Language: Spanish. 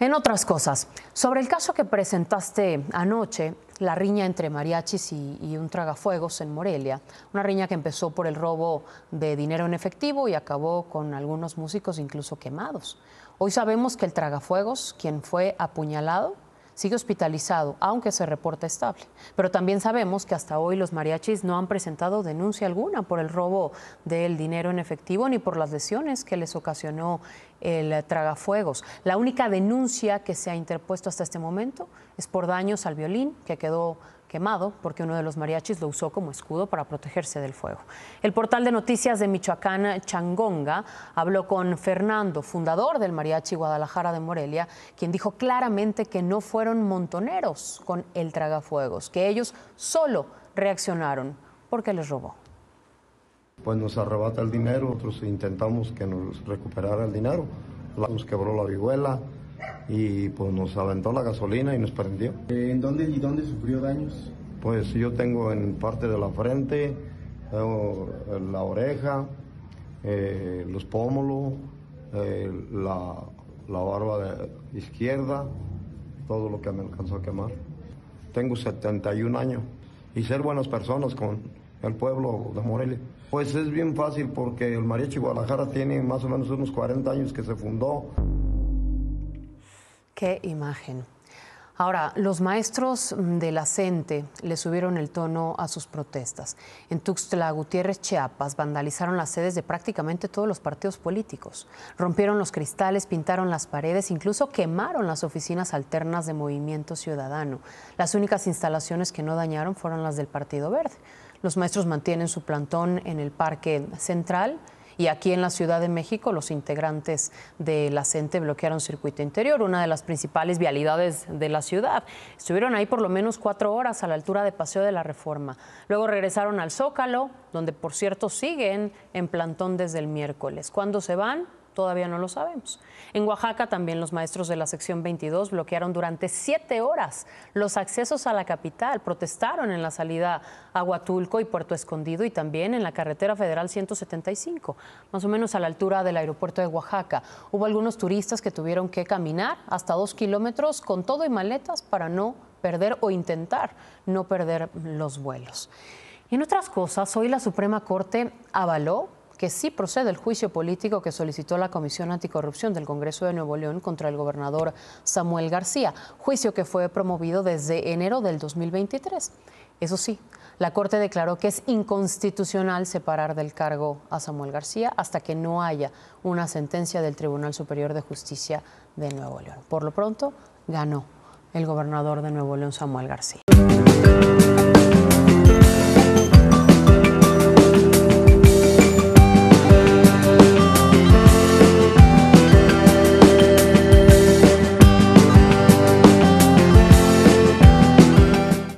En otras cosas, sobre el caso que presentaste anoche, la riña entre mariachis y, y, un tragafuegos en Morelia, una riña que empezó por el robo de dinero en efectivo y acabó con algunos músicos incluso quemados. Hoy sabemos que el tragafuegos, quien fue apuñalado, sigue hospitalizado, aunque se reporta estable. Pero también sabemos que hasta hoy los mariachis no han presentado denuncia alguna por el robo del dinero en efectivo ni por las lesiones que les ocasionó el tragafuegos. La única denuncia que se ha interpuesto hasta este momento es por daños al violín, que quedó quemado porque uno de los mariachis lo usó como escudo para protegerse del fuego. El portal de noticias de Michoacán, Changonga, habló con Fernando, fundador del mariachi Guadalajara de Morelia, quien dijo claramente que no fueron montoneros con el tragafuegos, que ellos solo reaccionaron porque les robó pues nos arrebata el dinero, nosotros intentamos que nos recuperara el dinero, nos quebró la vihuela, y pues nos aventó la gasolina y nos prendió. Eh, ¿En dónde y dónde sufrió daños? Pues yo tengo en parte de la frente, eh, la oreja, eh, los pómulos, la, barba de izquierda, todo lo que me alcanzó a quemar. Tengo 71 años y ser buenas personas con el pueblo de Morelia. Pues es bien fácil porque el Mariachi Guadalajara tiene más o menos unos 40 años que se fundó. Qué imagen. Ahora, los maestros de la CENTE le subieron el tono a sus protestas. En Tuxtla Gutiérrez, Chiapas, vandalizaron las sedes de prácticamente todos los partidos políticos. Rompieron los cristales, pintaron las paredes, incluso quemaron las oficinas alternas de Movimiento Ciudadano. Las únicas instalaciones que no dañaron fueron las del Partido Verde. Los maestros mantienen su plantón en el Parque Central y aquí en la Ciudad de México, los integrantes de la CENTE bloquearon circuito interior, una de las principales vialidades de la ciudad. Estuvieron ahí por lo menos cuatro horas a la altura de Paseo de la Reforma. Luego regresaron al Zócalo, donde por cierto siguen en plantón desde el miércoles. ¿Cuándo se van? Todavía no lo sabemos. En Oaxaca también los maestros de la sección 22 bloquearon durante siete horas los accesos a la capital, protestaron en la salida a Huatulco y Puerto Escondido y también en la carretera federal 175, más o menos a la altura del aeropuerto de Oaxaca. Hubo algunos turistas que tuvieron que caminar hasta dos kilómetros con todo y maletas para no perder o intentar no perder los vuelos. Y en otras cosas, hoy la Suprema Corte avaló que sí procede el juicio político que solicitó la Comisión Anticorrupción del Congreso de Nuevo León contra el gobernador Samuel García, juicio que fue promovido desde enero del 2023. Eso sí, la Corte declaró que es inconstitucional separar del cargo a Samuel García hasta que no haya una sentencia del Tribunal Superior de Justicia de Nuevo León. Por lo pronto, ganó el gobernador de Nuevo León, Samuel García.